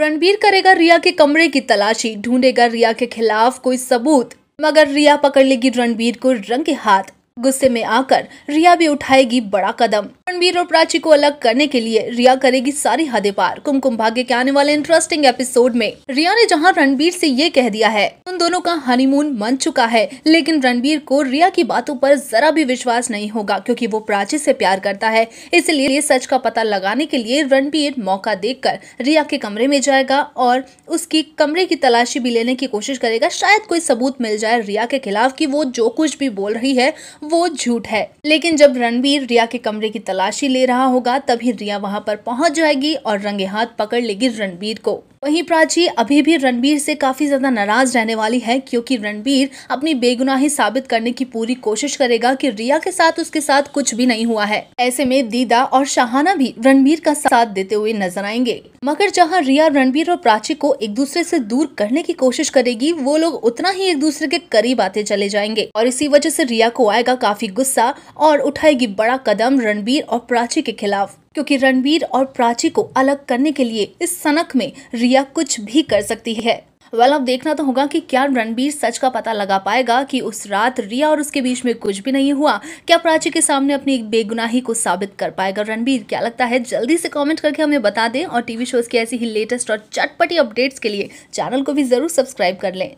रणबीर करेगा रिया के कमरे की तलाशी ढूंढेगा रिया के खिलाफ कोई सबूत मगर रिया पकड़ लेगी रणबीर को रंगे हाथ गुस्से में आकर रिया भी उठाएगी बड़ा कदम रणबीर और प्राची को अलग करने के लिए रिया करेगी सारी हदें पार कुमकुम भाग्य के आने वाले इंटरेस्टिंग एपिसोड में रिया ने जहां रणबीर से ये कह दिया है उन दोनों का हनीमून मन चुका है लेकिन रणबीर को रिया की बातों पर जरा भी विश्वास नहीं होगा क्योंकि वो प्राची से प्यार करता है इसलिए सच का पता लगाने के लिए रणबीर मौका कर रिया के कमरे में जाएगा और उसकी कमरे की तलाशी भी लेने की कोशिश करेगा शायद कोई सबूत मिल जाए रिया के खिलाफ की वो जो कुछ भी बोल रही है वो झूठ है लेकिन जब रणबीर रिया के कमरे की तलाशी ले रहा होगा तभी रिया वहां पर पहुंच जाएगी और रंगे हाथ पकड़ लेगी रणबीर को वहीं प्राची अभी भी रणबीर से काफी ज्यादा नाराज रहने वाली है क्योंकि रणबीर अपनी बेगुनाही साबित करने की पूरी कोशिश करेगा कि रिया के साथ उसके साथ कुछ भी नहीं हुआ है ऐसे में दीदा और शाहाना भी रणबीर का साथ देते हुए नजर आएंगे मगर जहाँ रिया रणबीर और प्राची को एक दूसरे से दूर करने की कोशिश करेगी वो लोग उतना ही एक दूसरे के करीब आते चले जाएंगे और इसी वजह से रिया को आएगा काफी गुस्सा और उठाएगी बड़ा कदम रणबीर और प्राची के खिलाफ क्योंकि रणबीर और प्राची को अलग करने के लिए इस सनक में रिया कुछ भी कर सकती है वेल अब देखना तो होगा कि क्या रणबीर सच का पता लगा पाएगा कि उस रात रिया और उसके बीच में कुछ भी नहीं हुआ क्या प्राची के सामने अपनी एक बेगुनाही को साबित कर पाएगा रणबीर क्या लगता है जल्दी से कमेंट करके हमें बता दें और टीवी शोज की ऐसी ही लेटेस्ट और चटपटी अपडेट्स के लिए चैनल को भी जरूर सब्सक्राइब कर लें